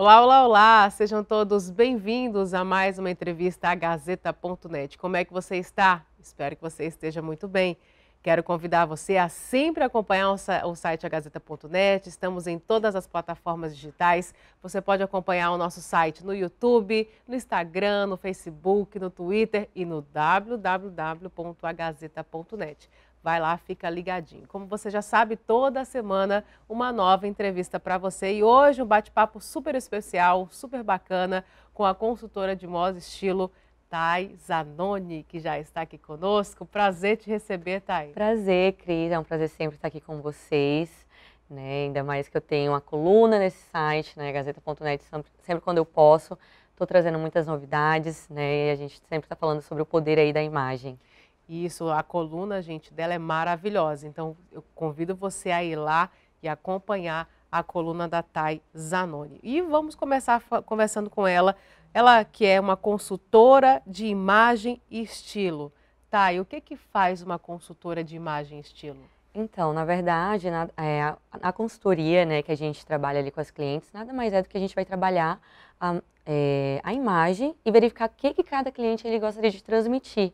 Olá, olá, olá! Sejam todos bem-vindos a mais uma entrevista à Gazeta.net. Como é que você está? Espero que você esteja muito bem. Quero convidar você a sempre acompanhar o site agazeta.net. Estamos em todas as plataformas digitais. Você pode acompanhar o nosso site no YouTube, no Instagram, no Facebook, no Twitter e no www.agazeta.net. Vai lá, fica ligadinho. Como você já sabe, toda semana uma nova entrevista para você e hoje um bate-papo super especial, super bacana com a consultora de moda estilo Thay Zanoni, que já está aqui conosco. Prazer te receber, Thay. Prazer, Cris. É um prazer sempre estar aqui com vocês. Né? Ainda mais que eu tenho uma coluna nesse site, né? Gazeta.net, sempre, sempre quando eu posso. Estou trazendo muitas novidades, né? E a gente sempre está falando sobre o poder aí da imagem. E isso, a coluna, gente, dela é maravilhosa. Então, eu convido você a ir lá e acompanhar a coluna da Thay Zanoni. E vamos começar conversando com ela. Ela que é uma consultora de imagem e estilo. Thay, o que, que faz uma consultora de imagem e estilo? Então, na verdade, na, é, a, a, consultoria né, que a gente trabalha ali com as clientes, nada mais é do que a gente vai trabalhar a, é, a imagem e verificar o que, que cada cliente ele gostaria de transmitir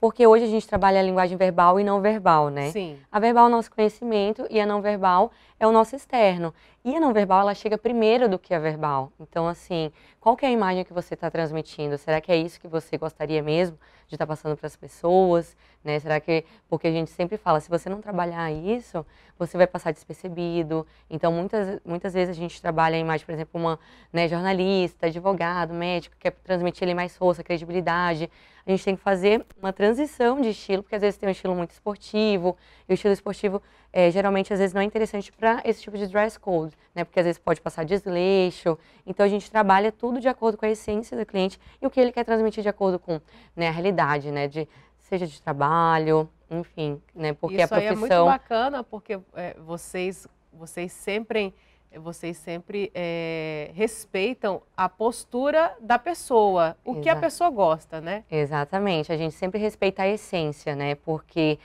porque hoje a gente trabalha a linguagem verbal e não verbal, né? Sim. A verbal é o nosso conhecimento e a não verbal é o nosso externo. E a não verbal, ela chega primeiro do que a verbal. Então, assim, qual é a imagem que você está transmitindo? Será que é isso que você gostaria mesmo de estar tá passando para as pessoas? Né? Será que. Porque a gente sempre fala, se você não trabalhar isso, você vai passar despercebido. Então, muitas, muitas vezes a gente trabalha a imagem, por exemplo, uma né, jornalista, advogado, médico, quer é transmitir ele mais força, credibilidade. A gente tem que fazer uma transição de estilo, porque às vezes tem um estilo muito esportivo, e o estilo esportivo é, geralmente às vezes não é interessante para esse tipo de dress code, né? Porque às vezes pode passar desleixo. Então a gente trabalha tudo de acordo com a essência do cliente e o que ele quer transmitir de acordo com né, a realidade, né? De, seja de trabalho, enfim, né? Porque Isso a profissão. Isso é muito bacana porque é, vocês, vocês sempre vocês sempre é, respeitam a postura da pessoa, o Exato. que a pessoa gosta, né? Exatamente, a gente sempre respeita a essência, né? Porque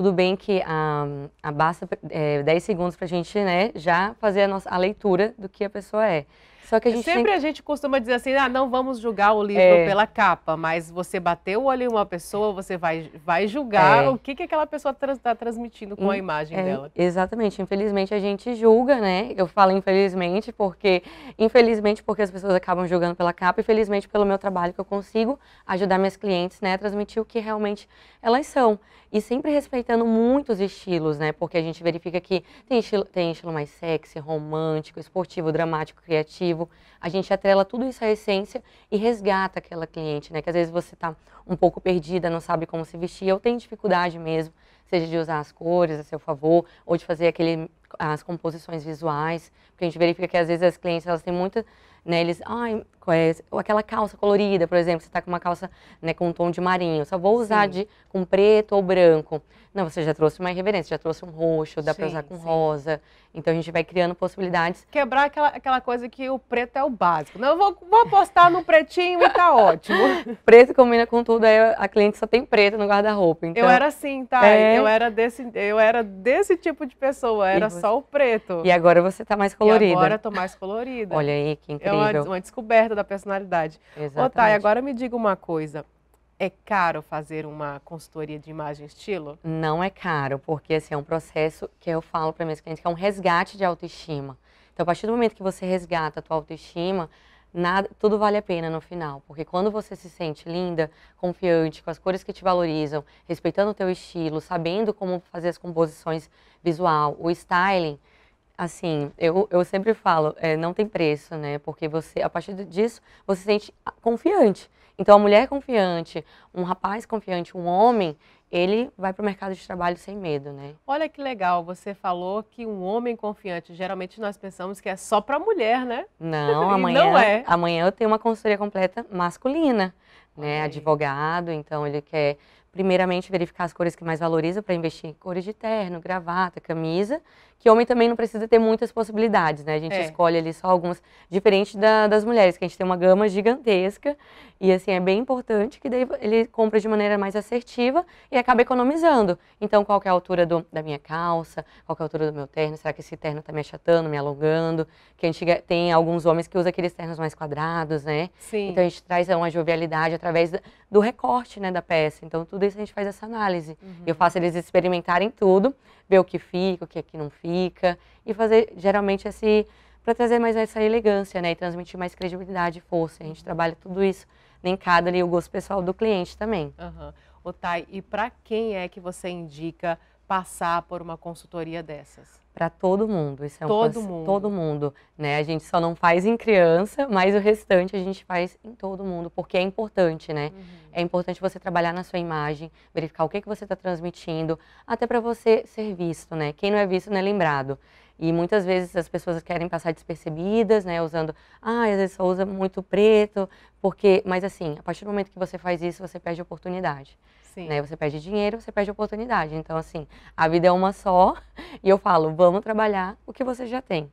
tudo bem que a, ah, a ah, basta é, eh, 10 segundos para a gente né, já fazer a, nossa, a leitura do que a pessoa é. Só que a é gente sempre tem... a gente costuma dizer assim, ah, não vamos julgar o livro é... pela capa, mas você bateu o olho em uma pessoa, você vai, vai julgar é... o que, que aquela pessoa está transmitindo com a hum, imagem é, dela. Exatamente, infelizmente a gente julga, né? Eu falo infelizmente porque, infelizmente porque as pessoas acabam julgando pela capa, infelizmente pelo meu trabalho que eu consigo ajudar minhas clientes, né, a transmitir o que realmente elas são e sempre respeitando muitos estilos, né? Porque a gente verifica que tem estilo, tem estilo mais sexy, romântico, esportivo, dramático, criativo a gente atrela tudo isso à essência e resgata aquela cliente, né? Que às vezes você está um pouco perdida, não sabe como se vestir, ou tem dificuldade mesmo, seja de usar as cores a seu favor, ou de fazer aquele, as composições visuais, porque a gente verifica que às vezes as clientes, elas têm muita, né? Eles, ai, é, ou aquela calça colorida, por exemplo, você está com uma calça né, com um tom de marinho, só vou usar sim. de com preto ou branco. Não, você já trouxe uma irreverência, já trouxe um roxo, dá para usar com sim. rosa. Então a gente vai criando possibilidades. Quebrar aquela, aquela coisa que o preto é o básico. Não, eu vou, vou apostar no pretinho e tá ótimo. preto combina com tudo, aí a cliente só tem preto no guarda-roupa. Então... Eu era assim, tá? É... Eu, era desse, eu era desse tipo de pessoa, era você... só o preto. E agora você tá mais colorida. E agora eu tô mais colorida. Olha aí, que incrível. É uma, uma descoberta descoberta da personalidade. Exatamente. Ô, agora me diga uma coisa. É caro fazer uma consultoria de imagem estilo? Não é caro, porque assim, é um processo que eu falo para minhas clientes que é um resgate de autoestima. Então, a partir do momento que você resgata a tua autoestima, nada, tudo vale a pena no final, porque quando você se sente linda, confiante, com as cores que te valorizam, respeitando o teu estilo, sabendo como fazer as composições visual, o styling, Assim, eu, eu sempre falo, é, não tem preço, né? Porque você, a partir disso, você se sente ah, confiante. Então, a mulher confiante, um rapaz confiante, um homem, ele vai para o mercado de trabalho sem medo, né? Olha que legal, você falou que um homem confiante, geralmente nós pensamos que é só para mulher, né? Não, amanhã, não é. amanhã eu tenho uma consultoria completa masculina, né? Okay. Advogado, então ele quer primeiramente verificar as cores que mais valoriza para investir em cores de terno, gravata, camisa, que homem também não precisa ter muitas possibilidades, né? A gente é. escolhe ali só algumas, diferente da, das mulheres, que a gente tem uma gama gigantesca e assim é bem importante que ele compra de maneira mais assertiva e acaba economizando. Então, qual é a altura do, da minha calça, qual é a altura do meu terno, será que esse terno está me achatando, me alongando? Que a gente tem alguns homens que usam aqueles ternos mais quadrados, né? Sim. Então a gente traz uma jovialidade através do recorte né, da peça. Então, tudo isso a gente faz essa análise. Uhum. Eu faço eles experimentarem tudo, ver o que fica, o que aqui é não fica, e fazer geralmente esse. para trazer mais essa elegância, né? E transmitir mais credibilidade e força. A gente uhum. trabalha tudo isso nem cada ali o gosto pessoal do cliente também. Uhum. O Thay, e para quem é que você indica passar por uma consultoria dessas? para todo mundo. Isso é todo um mundo. todo mundo, né? A gente só não faz em criança, mas o restante a gente faz em todo mundo, porque é importante, né? Uhum. É importante você trabalhar na sua imagem, verificar o que que você está transmitindo, até para você ser visto, né? Quem não é visto não é lembrado. E muitas vezes as pessoas querem passar despercebidas, né? Usando, ah, às vezes só usa muito preto, porque, mas assim, a partir do momento que você faz isso, você perde a oportunidade. Sim. Né? Você perde dinheiro, você perde oportunidade. Então, assim, a vida é uma só e eu falo, vamos trabalhar o que você já tem.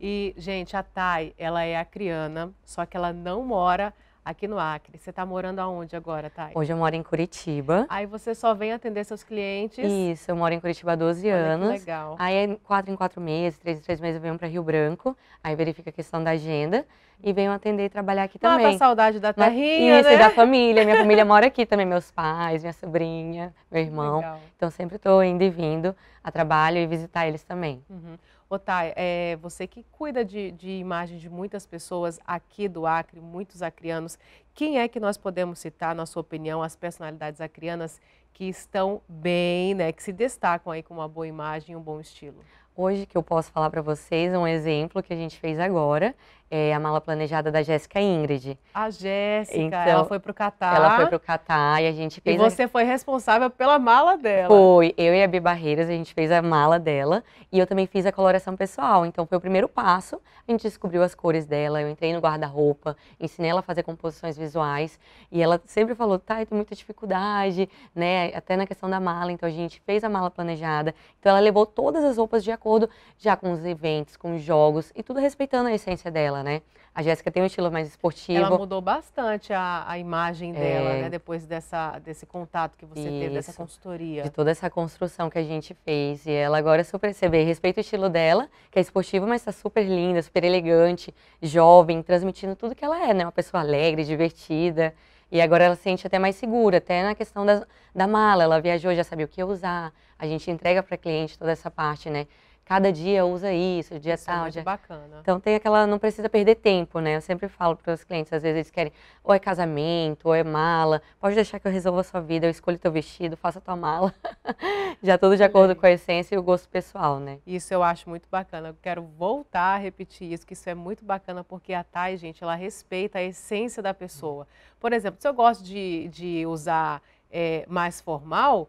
E, gente, a Thay, ela é acriana, só que ela não mora aqui no Acre. Você está morando aonde agora, Thay? Hoje eu moro em Curitiba. Aí você só vem atender seus clientes? Isso, eu moro em Curitiba há 12 Olha anos. Que legal. Aí é quatro em quatro meses, três em três meses eu venho para Rio Branco, aí verifica a questão da agenda e venho atender e trabalhar aqui é também. Ah, saudade da é terrinha, Isso, né? e da família. Minha família mora aqui também, meus pais, minha sobrinha, meu irmão. Legal. Então sempre estou indo e vindo a trabalho e visitar eles também. Uhum. Otay, é você que cuida de, de imagem de muitas pessoas aqui do Acre, muitos acrianos, quem é que nós podemos citar, na sua opinião, as personalidades acrianas que estão bem, né, que se destacam aí com uma boa imagem e um bom estilo? Hoje que eu posso falar para vocês um exemplo que a gente fez agora é, a mala planejada da Jéssica Ingrid. A Jéssica, então, ela foi pro Catar. Ela foi pro Catar e a gente fez. E você a... foi responsável pela mala dela. Foi, eu e a Bi Barreiras, a gente fez a mala dela e eu também fiz a coloração pessoal. Então foi o primeiro passo. A gente descobriu as cores dela, eu entrei no guarda-roupa, ensinei ela a fazer composições visuais e ela sempre falou: "Tá, eu tenho muita dificuldade, né, até na questão da mala". Então a gente fez a mala planejada. Então ela levou todas as roupas de acordo já com os eventos, com os jogos e tudo respeitando a essência dela, né? A Jéssica tem um estilo mais esportivo. Ela mudou bastante a, a imagem é. dela, né? Depois dessa, desse contato que você Isso, teve, dessa consultoria. De toda essa construção que a gente fez. E ela agora é super receber. Respeito o estilo dela, que é esportivo, mas tá super linda, super elegante, jovem, transmitindo tudo que ela é, né? Uma pessoa alegre, divertida. E agora ela se sente até mais segura, até na questão da, da mala. Ela viajou, já sabia o que usar. A gente entrega para cliente toda essa parte, né? cada dia usa isso, dia isso é tal. É dia... bacana. Então tem aquela, não precisa perder tempo, né? Eu sempre falo para os clientes, às vezes eles querem, ou é casamento, ou é mala, pode deixar que eu resolva a sua vida, eu escolho teu vestido, faça tua mala. já tudo de acordo com a essência e o gosto pessoal, né? Isso eu acho muito bacana. Eu quero voltar a repetir isso, que isso é muito bacana, porque a Thay, gente, ela respeita a essência da pessoa. Por exemplo, se eu gosto de, de usar é, mais formal,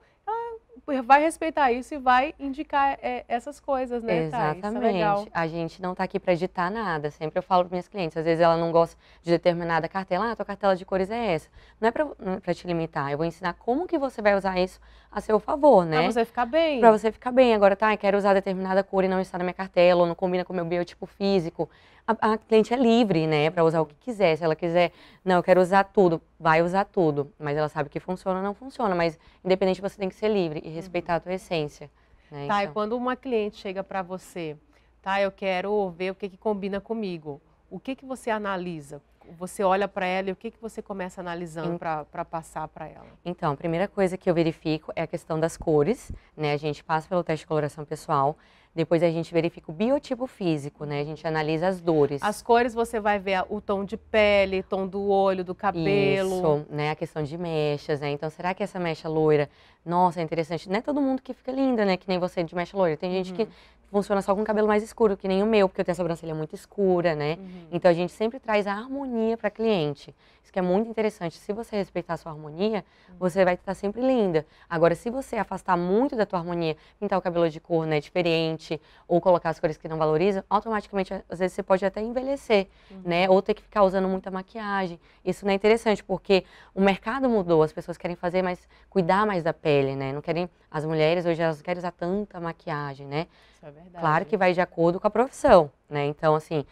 vai respeitar isso e vai indicar é, essas coisas, né? É Exatamente. é a gente não está aqui para editar nada. Sempre eu falo para minhas clientes, às vezes ela não gosta de determinada cartela, ah, tua cartela de cores é essa. Não é para é te limitar, eu vou ensinar como que você vai usar isso a seu favor, né? Pra você ficar bem. Pra você ficar bem. Agora, tá, eu quero usar determinada cor e não está na minha cartela, ou não combina com o meu biotipo físico. A, a cliente é livre, né, para usar o que quiser. Se ela quiser, não, eu quero usar tudo, vai usar tudo. Mas ela sabe que funciona ou não funciona. Mas, independente, você tem que ser livre e respeitar uhum. a tua essência. Né? Tá, então... e quando uma cliente chega para você, tá, eu quero ver o que, que combina comigo. O que, que você analisa? você olha para ela e o que, que você começa analisando para passar para ela? Então, a primeira coisa que eu verifico é a questão das cores, né? A gente passa pelo teste de coloração pessoal, depois a gente verifica o biotipo físico, né? A gente analisa as dores. As cores você vai ver o tom de pele, tom do olho, do cabelo. Isso, né? A questão de mechas, né? Então, será que essa mecha loira nossa, é interessante. Não é todo mundo que fica linda, né? Que nem você de mecha loira. Tem gente uhum. que funciona só com cabelo mais escuro, que nem o meu, porque eu tenho a sobrancelha muito escura, né? Uhum. Então a gente sempre traz a harmonia para cliente. Isso que é muito interessante. Se você respeitar a sua harmonia, uhum. você vai estar sempre linda. Agora, se você afastar muito da tua harmonia, pintar o cabelo de cor, né, diferente, ou colocar as cores que não valorizam, automaticamente às vezes você pode até envelhecer, uhum. né? Ou ter que ficar usando muita maquiagem. Isso não é interessante, porque o mercado mudou, as pessoas querem fazer mais cuidar mais da pele pele, né? Não querem as mulheres hoje elas não querem usar tanta maquiagem, né? Isso é verdade. Claro que vai de acordo com a profissão, né? Então assim,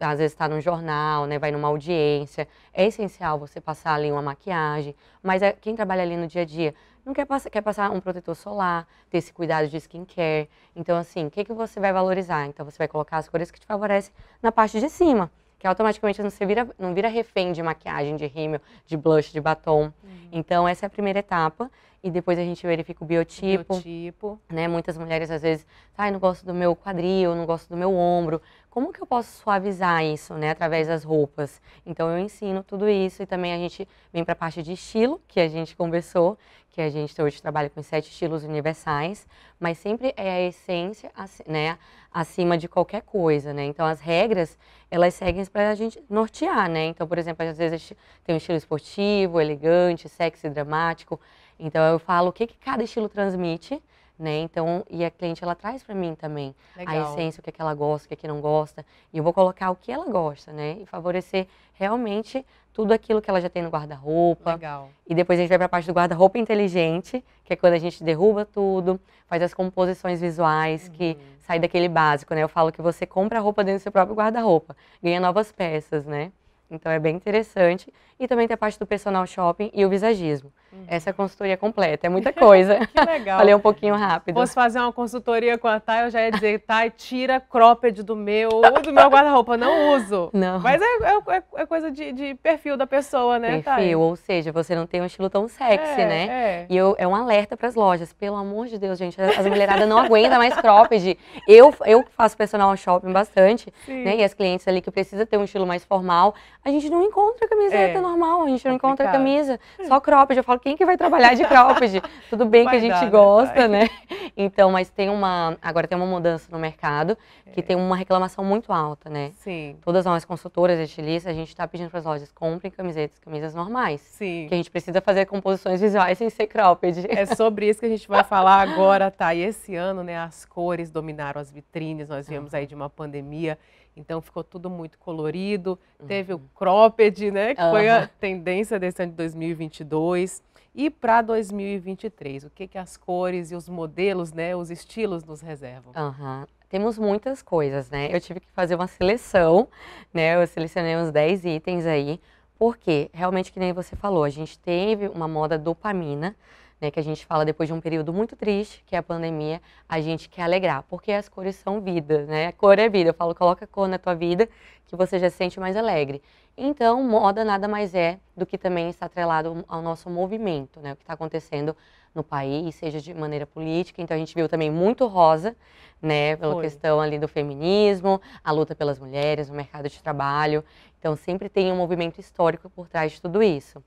às vezes está num jornal, né? Vai numa audiência, é essencial você passar ali uma maquiagem. Mas é, quem trabalha ali no dia a dia não quer passar, quer passar um protetor solar, ter esse cuidado de skincare. Então assim, o que que você vai valorizar? Então você vai colocar as cores que te favorecem na parte de cima que automaticamente não, se vira, não vira refém de maquiagem, de rímel, de blush, de batom. Uhum. Então, essa é a primeira etapa. E depois a gente verifica o biotipo. O biotipo. Né? Muitas mulheres, às vezes, ai, ah, não gosto do meu quadril, não gosto do meu ombro como que eu posso suavizar isso, né, através das roupas? Então eu ensino tudo isso e também a gente vem para a parte de estilo, que a gente conversou, que a gente hoje trabalha com sete estilos universais, mas sempre é a essência, né, acima de qualquer coisa, né? Então as regras, elas seguem para a gente nortear, né? Então, por exemplo, às vezes tem um estilo esportivo, elegante, sexy, dramático. Então eu falo o que, que cada estilo transmite né? Então, e a cliente ela traz para mim também Legal. a essência, o que, é que ela gosta, o que, é que não gosta, e eu vou colocar o que ela gosta, né? E favorecer realmente tudo aquilo que ela já tem no guarda-roupa. Legal. E depois a gente vai para a parte do guarda-roupa inteligente, que é quando a gente derruba tudo, faz as composições visuais, uhum. que sai daquele básico, né? Eu falo que você compra a roupa dentro do seu próprio guarda-roupa, ganha novas peças, né? Então é bem interessante. E também tem a parte do personal shopping e o visagismo. Uhum. Essa consultoria completa, é muita coisa. que legal. Falei um pouquinho rápido. Posso fazer uma consultoria com a Thay, eu já ia dizer, Thay, tira cropped do meu, do meu guarda-roupa, não uso. Não. Mas é, é, é, é coisa de, de, perfil da pessoa, né, Perfil, Thay? ou seja, você não tem um estilo tão sexy, é, né? É. E eu, é um alerta para as lojas, pelo amor de Deus, gente, as mulheradas não aguentam mais cropped. Eu, eu faço personal shopping bastante, Sim. né, e as clientes ali que precisa ter um estilo mais formal, a gente não encontra camiseta é, normal, a gente não encontra camisa, só cropped. Eu falo, quem que vai trabalhar de cropped? Tudo bem vai que a gente dar, né? gosta, né? Então, mas tem uma, agora tem uma mudança no mercado que é. tem uma reclamação muito alta, né? Sim. Todas nós consultoras de estilista, a gente está pedindo para as lojas comprem camisetas, camisas normais. Sim. Que a gente precisa fazer composições visuais sem ser cropped. É sobre isso que a gente vai falar agora, tá? E esse ano, né, as cores dominaram as vitrines, nós viemos aí de uma pandemia então ficou tudo muito colorido. Uhum. Teve o uhum. cropped, né? Que uhum. foi a tendência desse ano de 2022. E para 2023, o que, que as cores e os modelos, né? Os estilos nos reservam? Uhum. Temos muitas coisas, né? Eu tive que fazer uma seleção, né? Eu selecionei uns 10 itens aí. Porque, realmente, que nem você falou, a gente teve uma moda dopamina, né, que a gente fala depois de um período muito triste, que é a pandemia, a gente quer alegrar, porque as cores são vida, né? A cor é vida. Eu falo, coloca cor na tua vida que você já se sente mais alegre. Então, moda nada mais é do que também está atrelado ao nosso movimento, né? O que está acontecendo no país, seja de maneira política. Então, a gente viu também muito rosa, né? Pela Foi. questão ali do feminismo, a luta pelas mulheres, o mercado de trabalho. Então, sempre tem um movimento histórico por trás de tudo isso.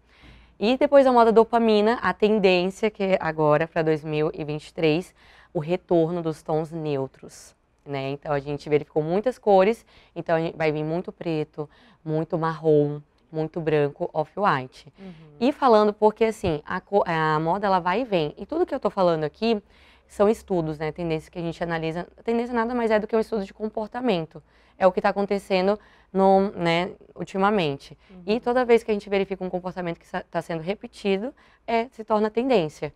E depois da moda dopamina, a tendência que é agora para 2023, o retorno dos tons neutros. Né? Então a gente verificou muitas cores, então vai vir muito preto, muito marrom, muito branco, off-white. Uhum. E falando porque assim, a, a, moda ela vai e vem. E tudo que eu estou falando aqui são estudos, né? Tendência que a gente analisa. Tendência nada mais é do que um estudo de comportamento. É o que está acontecendo no, né, ultimamente. Uhum. E toda vez que a gente verifica um comportamento que está sendo repetido, é, se torna tendência.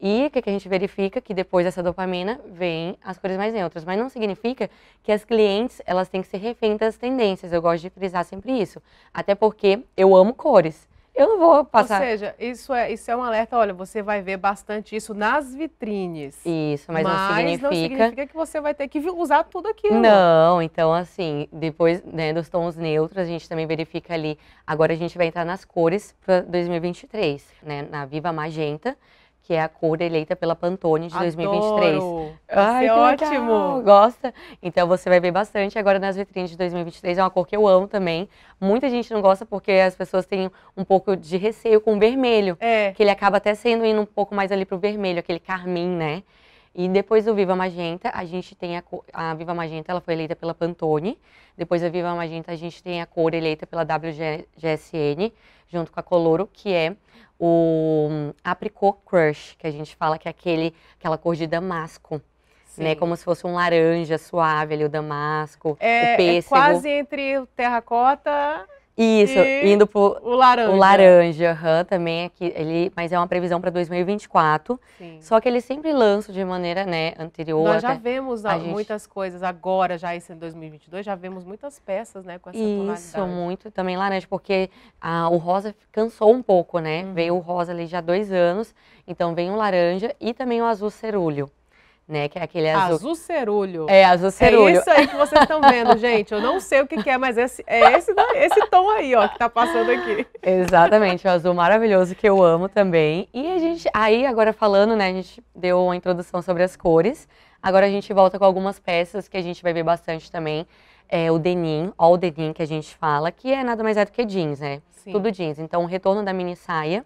E o que, que a gente verifica? Que depois dessa dopamina vem as cores mais neutras. Mas não significa que as clientes elas têm que ser refém das tendências. Eu gosto de frisar sempre isso. Até porque eu amo cores eu não vou passar. Ou seja, isso é, isso é um alerta, olha, você vai ver bastante isso nas vitrines. Isso, mas, mas não significa... não significa que você vai ter que usar tudo aquilo. Não, então assim, depois né, dos tons neutros, a gente também verifica ali. Agora a gente vai entrar nas cores para 2023, né, na Viva Magenta que é a cor eleita pela Pantone de Adoro. 2023. Ai, é ótimo! Legal. Gosta? Então você vai ver bastante agora nas vitrines de 2023. É uma cor que eu amo também. Muita gente não gosta porque as pessoas têm um pouco de receio com o vermelho. É. Que ele acaba até sendo indo um pouco mais ali pro vermelho, aquele carmim, né? E depois do Viva Magenta, a gente tem a, a Viva Magenta, ela foi eleita pela Pantone. Depois da Viva Magenta, a gente tem a cor eleita pela WGSN, junto com a Coloro, que é o hum, apricot crush, que a gente fala que é aquele, aquela cor de damasco. Né? Sim. Né, como se fosse um laranja suave ali, o damasco, é, o é pêssego. É quase entre o terracota isso, e indo pro o laranja. O laranja, uhum, também aqui, é ele, mas é uma previsão para 2024. Sim. Só que ele sempre lança de maneira, né, anterior. Nós já vemos a, gente... muitas coisas agora, já esse 2022, já vemos muitas peças, né, com essa Isso, muito, também laranja, porque a, o rosa cansou um pouco, né? Uhum. Veio o rosa ali já há dois anos, então vem o laranja e também o azul cerúleo né? Que é aquele azul. Azul cerulho. É, azul é cerulho. É isso aí que vocês estão vendo, gente. Eu não sei o que, que é, mas esse, é esse, esse tom aí, ó, que tá passando aqui. Exatamente, o azul maravilhoso que eu amo também. E a gente, aí agora falando, né, a gente deu uma introdução sobre as cores. Agora a gente volta com algumas peças que a gente vai ver bastante também. É o denim, ó o denim que a gente fala, que é nada mais é do que jeans, né? Sim. Tudo jeans. Então, o retorno da mini saia,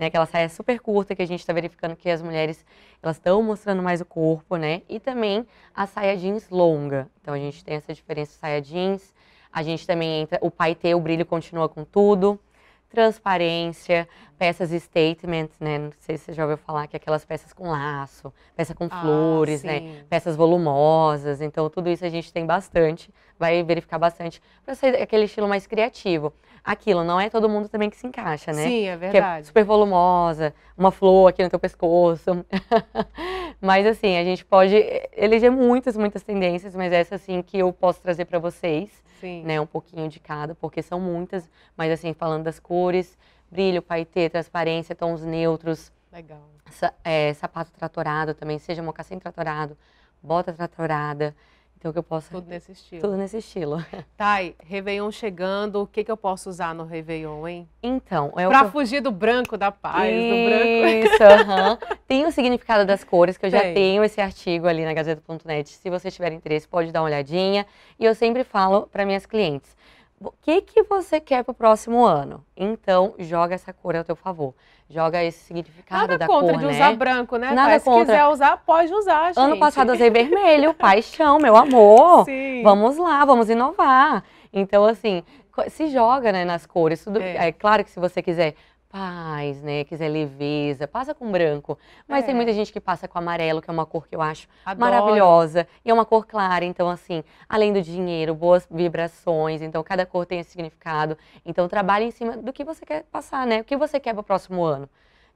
né? Aquela saia super curta que a gente está verificando que as mulheres elas estão mostrando mais o corpo, né? E também a saia jeans longa. Então a gente tem essa diferença saia jeans. A gente também entra o paetê, o brilho continua com tudo. Transparência, peças statement, né? Não sei se você já ouviu falar que é aquelas peças com laço, peça com ah, flores, né? Peças volumosas. Então tudo isso a gente tem bastante, vai verificar bastante para ser aquele estilo mais criativo aquilo. Não é todo mundo também que se encaixa, né? Sim, é verdade. Que é super volumosa, uma flor aqui no teu pescoço. mas assim, a gente pode eleger muitas, muitas tendências, mas essa assim que eu posso trazer para vocês, Sim. né? Um pouquinho de cada, porque são muitas. Mas assim, falando das cores, brilho, paetê, transparência, tons neutros. Legal. Sa é, sapato tratorado também, seja mocassim tratorado, bota tratorada. Então, que eu posso. Tudo nesse estilo. Tudo nesse estilo. Thay, Réveillon chegando, o que, que eu posso usar no Réveillon, hein? Então. É pra eu... fugir do branco da paz, Isso, do branco. Isso, uhum. Tem o significado das cores, que eu Tem. já tenho esse artigo ali na Gazeta.net. Se você tiver interesse, pode dar uma olhadinha. E eu sempre falo para minhas clientes o que, que você quer pro próximo ano? Então, joga essa cor ao teu favor. Joga esse significado Nada da cor, Nada contra de né? usar branco, né? Nada Mas contra. se quiser usar, pode usar, gente. Ano passado usei vermelho, paixão, meu amor. Sim. Vamos lá, vamos inovar. Então, assim, se joga né, nas cores. Tudo, é. é claro que se você quiser paz, né? Quiser leveza, passa com branco. Mas é. tem muita gente que passa com amarelo, que é uma cor que eu acho Adoro. maravilhosa. E é uma cor clara, então assim, além do dinheiro, boas vibrações, então cada cor tem esse significado. Então trabalhe em cima do que você quer passar, né? O que você quer para o próximo ano.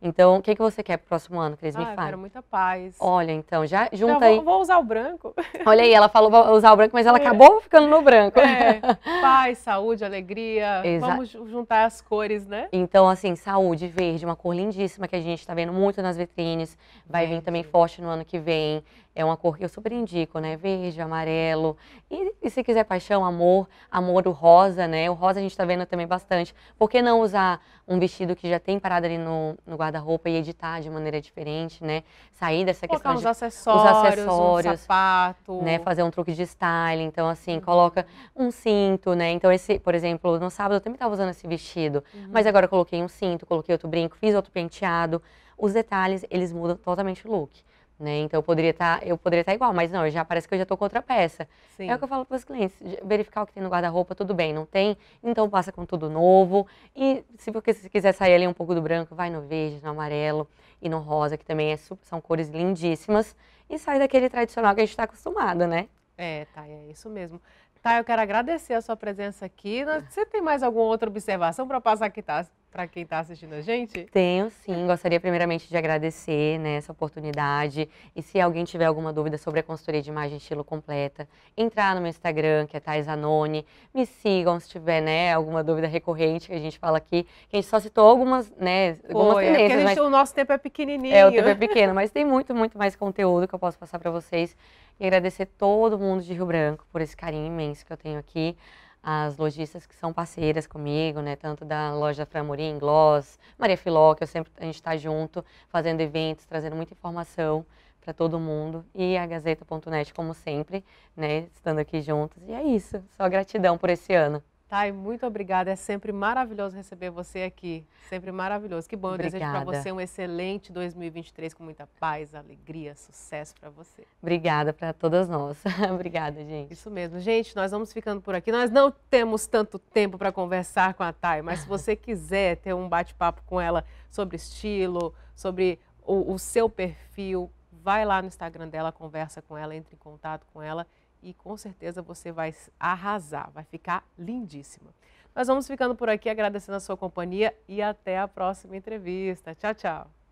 Então, o que, que você quer pro próximo ano, Cris? Ah, me fala. Eu quero muita paz. Olha, então, já junta aí. aí. Vou, vou usar o branco. Olha aí, ela falou usar o branco, mas ela é. acabou ficando no branco. É. Paz, saúde, alegria. Exa... Vamos juntar as cores, né? Então, assim, saúde verde, uma cor lindíssima que a gente está vendo muito nas vitrines. Vai vir também forte no ano que vem é uma cor que eu super indico, né? Verde, amarelo. E, e, se quiser paixão, amor, amor, o rosa, né? O rosa a gente está vendo também bastante. Por que não usar um vestido que já tem parado ali no, no guarda-roupa e editar de maneira diferente, né? Sair dessa questão. Colocar os acessórios, os acessórios, um sapato. Né? Fazer um truque de styling. Então, assim, uhum. coloca um cinto, né? Então, esse, por exemplo, no sábado eu também estava usando esse vestido. Uhum. Mas agora eu coloquei um cinto, coloquei outro brinco, fiz outro penteado. Os detalhes, eles mudam totalmente o look. Né? Então eu poderia estar, tá, eu poderia estar tá igual, mas não, já parece que eu já estou com outra peça. Sim. É o que eu falo para os clientes, verificar o que tem no guarda-roupa, tudo bem, não tem, então passa com tudo novo. E se você quiser sair ali um pouco do branco, vai no verde, no amarelo e no rosa, que também é, são cores lindíssimas, e sai daquele tradicional que a gente está acostumado, né? É, tá, é isso mesmo. Tá, eu quero agradecer a sua presença aqui. Você tem mais alguma outra observação para passar aqui, tá? para quem está assistindo a gente? Tenho sim. Gostaria primeiramente de agradecer né, essa oportunidade. E se alguém tiver alguma dúvida sobre a consultoria de imagem estilo completa, entrar no meu Instagram, que é Thais Anone. Me sigam se tiver né, alguma dúvida recorrente que a gente fala aqui. Que a gente só citou algumas, né, algumas Foi, é tendências. É gente, mas... O nosso tempo é pequenininho. É, o tempo é pequeno, mas tem muito, muito mais conteúdo que eu posso passar para vocês. E agradecer todo mundo de Rio Branco por esse carinho imenso que eu tenho aqui as lojistas que são parceiras comigo, né? Tanto da loja Framorim, Gloss, Maria Filó, que eu sempre a gente está junto, fazendo eventos, trazendo muita informação para todo mundo e a Gazeta.net como sempre, né, estando aqui juntos. E é isso, só gratidão por esse ano. Thay, muito obrigada. É sempre maravilhoso receber você aqui. Sempre maravilhoso. Que bom. Eu desejo para você um excelente 2023 com muita paz, alegria, sucesso para você. Obrigada para todas nós. obrigada, gente. Isso mesmo. Gente, nós vamos ficando por aqui. Nós não temos tanto tempo para conversar com a Thay, mas se você quiser ter um bate-papo com ela sobre estilo, sobre o, o seu perfil, vai lá no Instagram dela, conversa com ela, entre em contato com ela e com certeza você vai arrasar, vai ficar lindíssima. Nós vamos ficando por aqui agradecendo a sua companhia e até a próxima entrevista. Tchau, tchau.